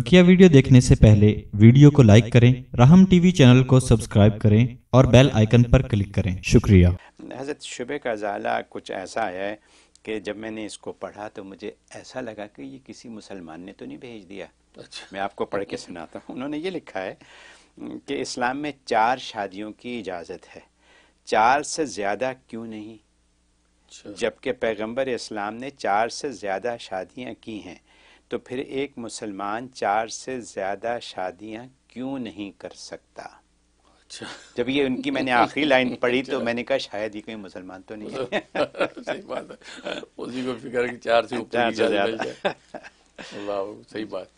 बकिया वीडियो देखने से पहले वीडियो को लाइक करें राहम टीवी चैनल को सब्सक्राइब करें और बेल आइकन पर क्लिक करें शुक्रिया हज़रत शुबे का ज़ाला कुछ ऐसा है कि जब मैंने इसको पढ़ा तो मुझे ऐसा लगा कि ये किसी मुसलमान ने तो नहीं भेज दिया अच्छा मैं आपको पढ़ के सुनाता हूँ उन्होंने ये लिखा है कि इस्लाम में चार शादियों की इजाज़त है चार से ज़्यादा क्यों नहीं अच्छा। जबकि पैगंबर इस्लाम ने चार से ज़्यादा शादियाँ की हैं तो फिर एक मुसलमान चार से ज़्यादा शादियां क्यों नहीं कर सकता अच्छा जब ये उनकी मैंने आखिरी लाइन पढ़ी तो अच्छा। मैंने कहा शायद ही कोई मुसलमान तो नहीं है सही बात है उसी को फिक्र कि चार से ऊपर ज़्यादा सही बात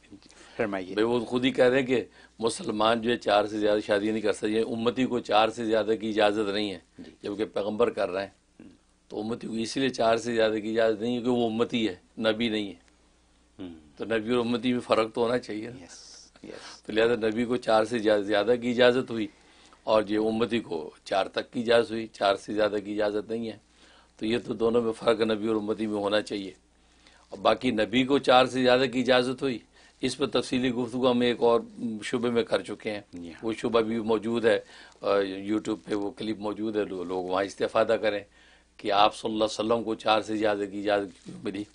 फरमाइए वो खुद ही कह रहे हैं कि मुसलमान जो है चार से ज़्यादा शादी नहीं कर सकते उम्मती को चार से ज़्यादा की इजाज़त नहीं है जबकि पैगम्बर कर रहे हैं हम्म। तो उम्मती को इसीलिए चार से ज़्यादा की इजाज़त नहीं है क्योंकि वो उम्मती है नबी नहीं है हम्म। तो नबी और उम्मती में फ़र्क तो होना चाहिए ना yes, yes. तो लिहाजा नबी को चार से ज़्यादा की इजाज़त हुई और ये उम्मती को चार तक की इजाज़त हुई चार से ज़्यादा की इजाज़त नहीं है तो ये तो दोनों में फ़र्क नबी और उम्मती में होना चाहिए और बाकी नबी को चार से ज़्यादा की इजाज़त हुई इस पर तफसी गुफ्तु हम एक और शुबे में कर चुके हैं वो शुबा भी मौजूद है यूट्यूब पे वो क्लिप मौजूद है लोग वहाँ इस्तेफादा करें कि आप सल्लल्लाहु अलैहि वसल्लम को चार से ज़्यादा की इजाज़त मिली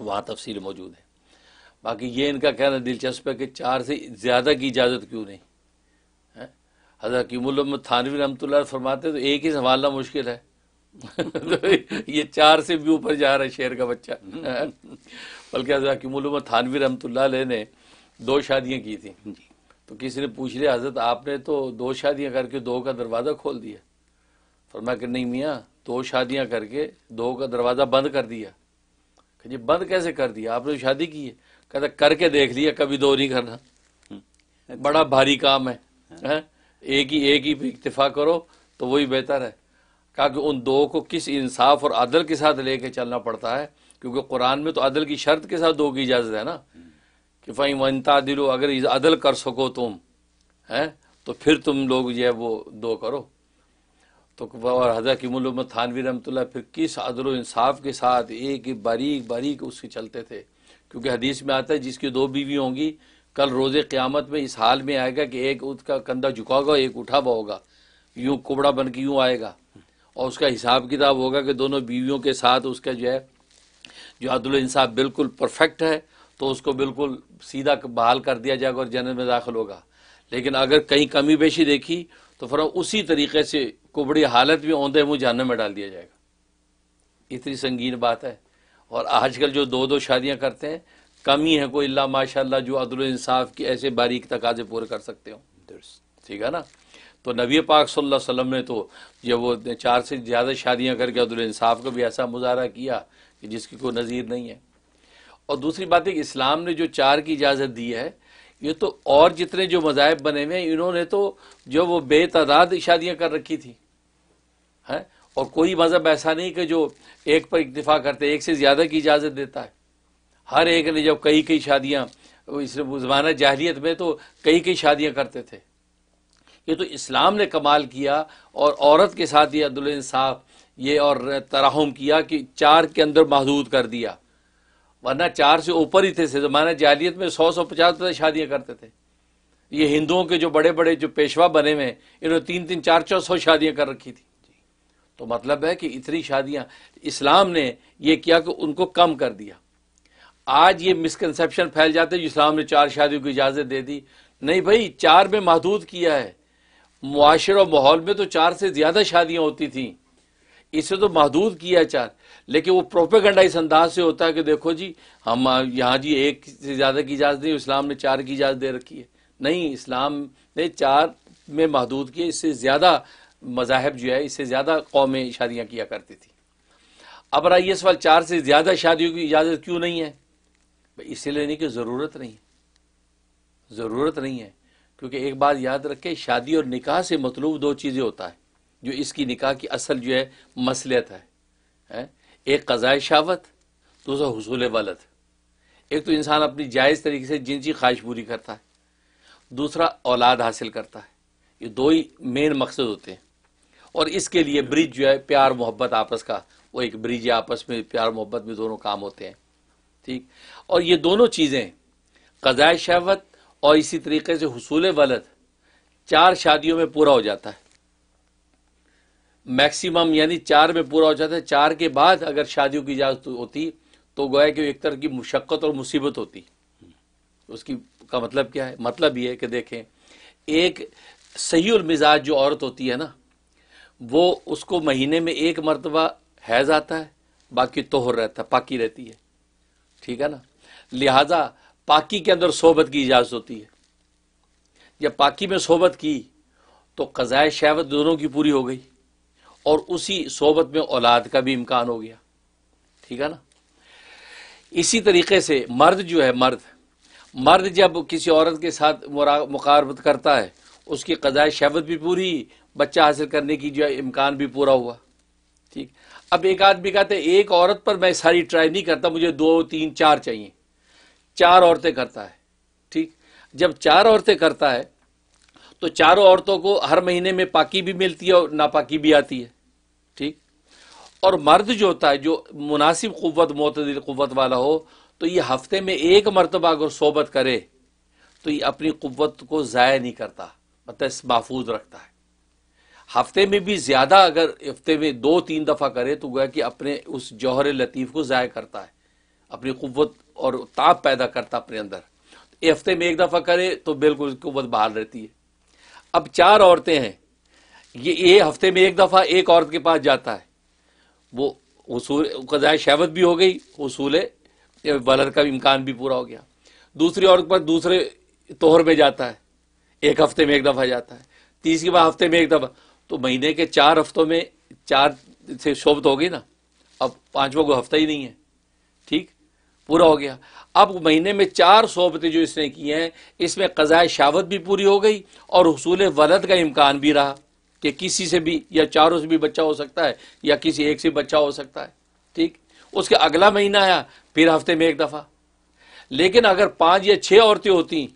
वहाँ तफसील मौजूद है बाकी ये इनका कहना दिलचस्प है कि चार से ज़्यादा की इजाज़त क्यों नहीं है हज़रत कीमुल थानवी रमत फरमाते तो एक ही संभालना मुश्किल है तो ये चार से भी ऊपर जा रहा है शेर का बच्चा बल्कि हज़रत कीमुल थानवी रमत ने दो शादियाँ की थी तो किसी ने पूछ लिया हज़रत आपने तो दो शादियाँ करके दो का दरवाज़ा खोल दिया फरमा कि नहीं मियाँ दो शादियाँ करके दो का दरवाज़ा बंद कर दिया जी बंद कैसे कर दिया आपने तो शादी की है कहते करके देख लिया कभी दो नहीं करना अच्छा। बड़ा भारी काम है, है? एक ही एक ही पे इतफा करो तो वही बेहतर है कहा कि उन दो को किस इंसाफ और अदल के साथ लेके चलना पड़ता है क्योंकि कुरान में तो अदल की शर्त के साथ दो की इजाज़त है ना कि भाई वनता दिलो अगर अदल कर सको तुम हैं तो फिर तुम लोग जो है वो दो करो तो और हजरत किमुल थानवी रमतुल्ला फिर किस अदल इंसाफ के साथ एक बारीक बारीक उसके चलते थे क्योंकि हदीस में आता है जिसकी दो बीवी होंगी कल रोज़ क़्यामत में इस हाल में आएगा कि एक उसका कंधा झुका होगा एक उठा हुआ होगा यूँ कुबड़ा बन के यूँ आएगा और उसका हिसाब किताब होगा कि दोनों बीवियों के साथ उसका जो है जो अदल इंसाफ बिल्कुल परफेक्ट है तो उसको बिल्कुल सीधा बहाल कर दिया जाएगा और जन्नत में दाखिल होगा लेकिन अगर कहीं कमी बेशी देखी तो फिर उसी तरीके से कुबड़ी हालत में औंधे मुँह जहनम में डाल दिया जाएगा इतनी संगीन बात है और आजकल जो दो दो शादियाँ करते हैं कम ही है कोई अल्लाह माशाल्लाह जो अदल इंसाफ की ऐसे बारीक तकाजे पूरे कर सकते हो ठीक है ना तो नबी पाक सल्लल्लाहु अलैहि वसल्लम ने तो जब वो चार से ज़्यादा शादियां करके अदल इंसाफ का भी ऐसा मुजाहरा किया कि जिसकी कोई नज़ीर नहीं है और दूसरी बात है कि इस्लाम ने जो चार की इजाज़त दी है ये तो और जितने जो मज़ाहब बने हुए हैं इन्होंने तो जो वो बेतदाद शादियाँ कर रखी थी हैं और कोई मज़हब ऐसा नहीं कि जो एक पर इतफा करते एक से ज़्यादा की इजाज़त देता है हर एक ने जब कई कई शादियाँ इस ज़माना जाहलीत में तो कई कई शादियाँ करते थे ये तो इस्लाम ने कमाल किया और औरत के साथ ये अदुल्साफ़ ये और तराहम किया कि चार के अंदर महदूद कर दिया वरना चार से ऊपर ही थे ज़माना जाहलीत में सौ सौ पचास शादियाँ करते थे ये हिंदुओं के जो बड़े बड़े जो पेशवा बने हुए हैं इन्होंने तीन तीन चार चार सौ शादियाँ कर रखी थी तो मतलब है कि इतनी शादियां इस्लाम ने यह किया कि उनको कम कर दिया आज ये मिसकनसेप्शन फैल जाते जो इस्लाम ने चार शादियों की इजाज़त दे दी नहीं भाई चार में महदूद किया है मुआशर और माहौल में तो चार से ज़्यादा शादियां होती थी इसे तो महदूद किया है चार लेकिन वो प्रोपेगंडा इस अंदाज से होता है कि देखो जी हम यहाँ जी एक से ज़्यादा की इजाज़त नहीं इस्लाम ने चार की इजाज़त दे रखी है नहीं इस्लाम ने चार में महदूद किया इससे ज़्यादा मज़ाहब जो है इससे ज़्यादा कौमें शादियाँ किया करती थी अब रहा सवाल चार से ज़्यादा शादियों की इजाज़त क्यों नहीं है इसे लेने की ज़रूरत नहीं है ज़रूरत नहीं है क्योंकि एक बात याद रखे शादी और निकाह से मतलूब दो चीज़ें होता है जो इसकी निकाह की असल जो है मसलियत है, है? एक कज़ाय शावत दूसरा हसूल वलत एक तो इंसान अपनी जायज़ तरीके से जिनसी ख्वाहिश पूरी करता है दूसरा औलाद हासिल करता है ये दो ही मेन मकसद होते हैं और इसके लिए ब्रिज जो है प्यार मोहब्बत आपस का वो एक ब्रिज है आपस में प्यार मोहब्बत में दोनों काम होते हैं ठीक और ये दोनों चीज़ें कज़ाय शहवत और इसी तरीके से हसूल वलद चार शादियों में पूरा हो जाता है मैक्सिमम यानी चार में पूरा हो जाता है चार के बाद अगर शादियों की इजाज़त होती तो गोया कि एक तरह की मुशक्क़त और मुसीबत होती उसकी का मतलब क्या है मतलब ये है कि देखें एक सही मिजाज जो औरत होती है ना वो उसको महीने में एक मरतबा हैज आता है बाकी तोहर रहता है पाकी रहती है ठीक है ना लिहाजा पाकी के अंदर सोबत की इजाज़त होती है जब पाकी में सोबत की तो कज़ाय शहवत दोनों की पूरी हो गई और उसी सोबत में औलाद का भी इम्कान हो गया ठीक है ना इसी तरीके से मर्द जो है मर्द मर्द जब किसी औरत के साथ मुकारबत करता है उसकी कज़ाय शहवत भी पूरी बच्चा हासिल करने की जो इम्कान भी पूरा हुआ ठीक अब एक आदमी कहते एक औरत पर मैं सारी ट्राई नहीं करता मुझे दो तीन चार चाहिए चार औरतें करता है ठीक जब चार औरतें करता है तो चारों औरतों को हर महीने में पाकी भी मिलती है और नापाकी भी आती है ठीक और मर्द जो होता है जो मुनासिब क़वत मतदिल क़वत वाला हो तो ये हफ्ते में एक मरतबा अगर सोबत करे तो ये अपनी क़वत को ज़ाय नहीं करता मतलब महफूज रखता है हफ्ते में भी ज़्यादा अगर हफ्ते में दो तीन दफ़ा करे तो गोया कि अपने उस जौहर लतीफ़ को ज़ाय करता है अपनी कुत और ताप पैदा करता अपने अंदर तो हफ्ते में एक दफ़ा करे तो बिल्कुल कुत बहाल रहती है अब चार औरतें हैं ये ये हफ्ते में एक दफ़ा एक औरत के पास जाता है वो उसूल कजाय शहवत भी हो गई उसूल वलर का इम्कान भी पूरा हो गया दूसरी औरत पर दूसरे तोहर में जाता है एक हफ्ते में एक दफ़ा जाता है तीसरी बार हफ्ते में एक दफ़ा तो महीने के चार हफ्तों में चार से शोभत तो हो गई ना अब पांचवा को हफ्ता ही नहीं है ठीक पूरा हो गया अब महीने में चार सोबतें जो इसने की हैं इसमें कज़ाए शावत भी पूरी हो गई और हसूल वलद का इम्कान भी रहा कि किसी से भी या चारों से भी बच्चा हो सकता है या किसी एक से बच्चा हो सकता है ठीक उसके अगला महीना आया फिर हफ्ते में एक दफ़ा लेकिन अगर पाँच या छः औरतें होती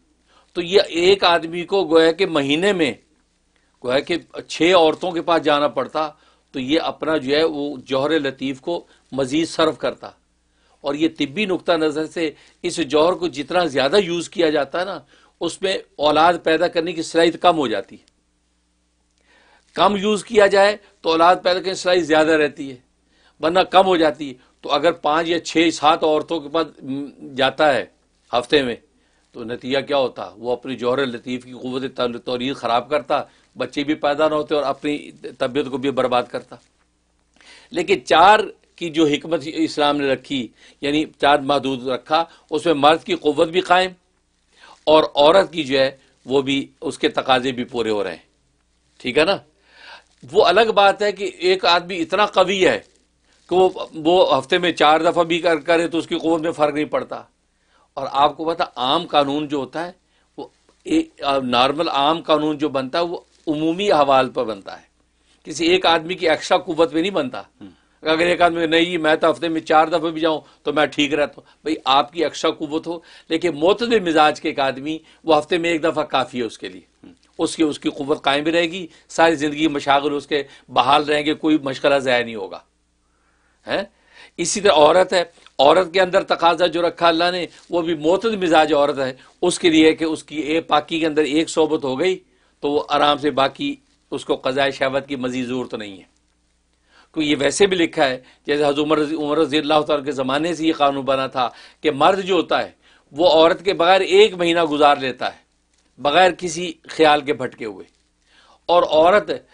तो ये एक आदमी को गोया के महीने में को है कि छः औरतों के पास जाना पड़ता तो ये अपना जो है वो जौहर लतीफ़ को मज़ीद सर्व करता और ये तिब्बी नुकता नज़र से इस जौहर को जितना ज़्यादा यूज़ किया जाता है ना उसमें औलाद पैदा करने की सलाहियत कम हो जाती है कम यूज़ किया जाए तो औलाद पैदा करने की सिलाई ज़्यादा रहती है वरना कम हो जाती है तो अगर पांच या छह सात औरतों के पास जाता है हफ्ते में तो नतीजा क्या होता वो अपने जौहर लतीफ़ की कुत तौरीर ख़राब करता बच्चे भी पैदा ना होते और अपनी तबीयत को भी बर्बाद करता लेकिन चार की जो हमत इस्लाम ने रखी यानी चार महदूद रखा उसमें मर्द की क़वत भी कायम और औरत की जो है वो भी उसके तकाजे भी पूरे हो रहे हैं ठीक है ना वो अलग बात है कि एक आदमी इतना कवि है कि वो वो हफ्ते में चार दफ़ा भी कर करे तो उसकी क़वत में फ़र्क नहीं पड़ता और आपको पता आम कानून जो होता है वो नॉर्मल आम कानून जो बनता है वो उमूमी हवाल पर बनता है किसी एक आदमी की एक्स्ट्रा कुवत पे नहीं बनता अगर एक आदमी नहीं मैं तो हफ्ते में चार दफ़े भी जाऊं तो मैं ठीक रहता हूँ भाई आपकी अक्षा कुवत हो लेकिन मोतद मिजाज के एक आदमी वो हफ्ते में एक दफ़ा काफ़ी है उसके लिए उसकी उसकी कुवत कायम भी रहेगी सारी ज़िंदगी मशागल उसके बहाल रहेंगे कोई मशगला जया नहीं होगा है इसी तरह औरत है औरत के अंदर तकाजा जो रखा अल्लाह ने वो भी मोतद मिजाज औरत है उसके लिए कि उसकी ए पाकी के अंदर एक सोबत हो गई तो वो आराम से बाकी उसको कज़ाय शहवत की मज़ीद ज़रूरत तो नहीं है क्योंकि तो ये वैसे भी लिखा है जैसे हजूमर उमर रजी अल्लाह के ज़माने से ये कानून बना था कि मर्द जो होता है वो औरत के बगैर एक महीना गुजार लेता है बगैर किसी ख्याल के भटके हुए और औरत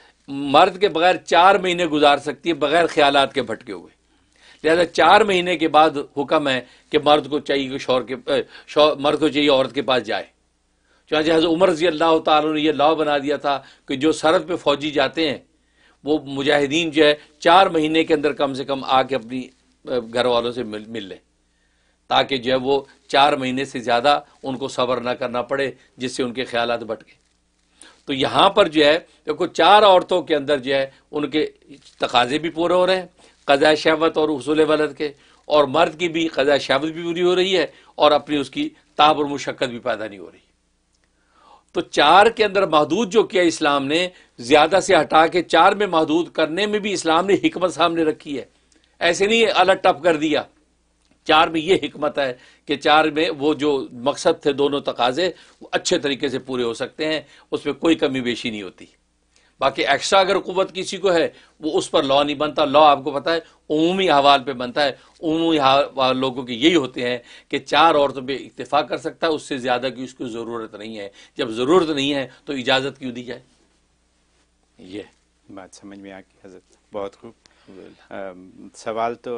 मर्द के बगैर चार महीने गुजार सकती है बगैर ख्याल के भटके हुए लिहाजा चार महीने के बाद हुक्म है कि मर्द को चाहिए शौर के शौर मर्द को चाहिए औरत के पास जाए चुनाच हज़र उमर रजी अल्लाह तु ने यह लॉ बना दिया था कि जो सरहद पर फौजी जाते हैं वो मुजाहिदीन जो है चार महीने के अंदर कम से कम आके अपनी घर वालों से मिल मिल लें ताकि जो है वो चार महीने से ज़्यादा उनको सब्र ना करना पड़े जिससे उनके ख्याल भटके तो यहाँ पर जो है देखो तो चार औरतों के अंदर जो है उनके तकाजे भी पूरे हो रहे हैं कज़ा शहवत और उसूल वलद के और मर्द की भी कज़ा शहवत भी पूरी हो रही है और अपनी उसकी ताब और मुशक्क़त भी पैदा नहीं हो रही तो चार के अंदर महदूद जो किया इस्लाम ने ज़्यादा से हटा के चार में महदूद करने में भी इस्लाम ने हमत सामने रखी है ऐसे नहीं अलग टप कर दिया चार में ये हमत है कि चार में वो जो मकसद थे दोनों तकाजे वो अच्छे तरीके से पूरे हो सकते हैं उसमें कोई कमी बेशी नहीं होती बाकी एक्स्ट्रा अगर कुत किसी को है वो उस पर लॉ नहीं बनता लॉ आपको पता है उमूमी हवाल पे बनता है अमूमी लोगों के यही होते हैं कि चार औरतों पे इतफा कर सकता है उससे ज़्यादा की उसको ज़रूरत नहीं है जब ज़रूरत नहीं है तो इजाज़त क्यों दी जाए ये बात समझ में आ गई हजरत बहुत खूब सवाल तो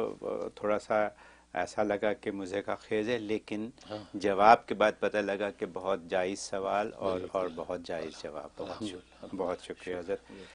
थोड़ा सा ऐसा लगा कि मुझे का खेज है लेकिन हाँ। जवाब के बाद पता लगा कि बहुत जायज़ सवाल और और बहुत जायज़ जवाब बहुत शुक्रिया हजरत